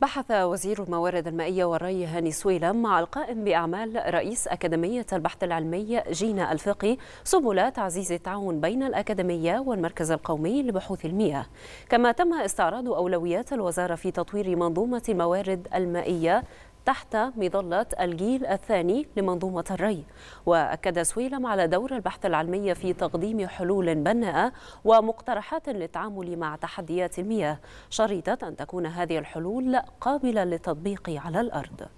بحث وزير الموارد المائية والري هاني سويلم مع القائم بأعمال رئيس أكاديمية البحث العلمي جينا الفقي سبل تعزيز التعاون بين الأكاديمية والمركز القومي لبحوث المياه كما تم استعراض أولويات الوزارة في تطوير منظومة الموارد المائية تحت مظلة الجيل الثاني لمنظومة الري وأكد سويلم على دور البحث العلمي في تقديم حلول بناءة ومقترحات للتعامل مع تحديات المياه شريطة أن تكون هذه الحلول قابلة للتطبيق على الأرض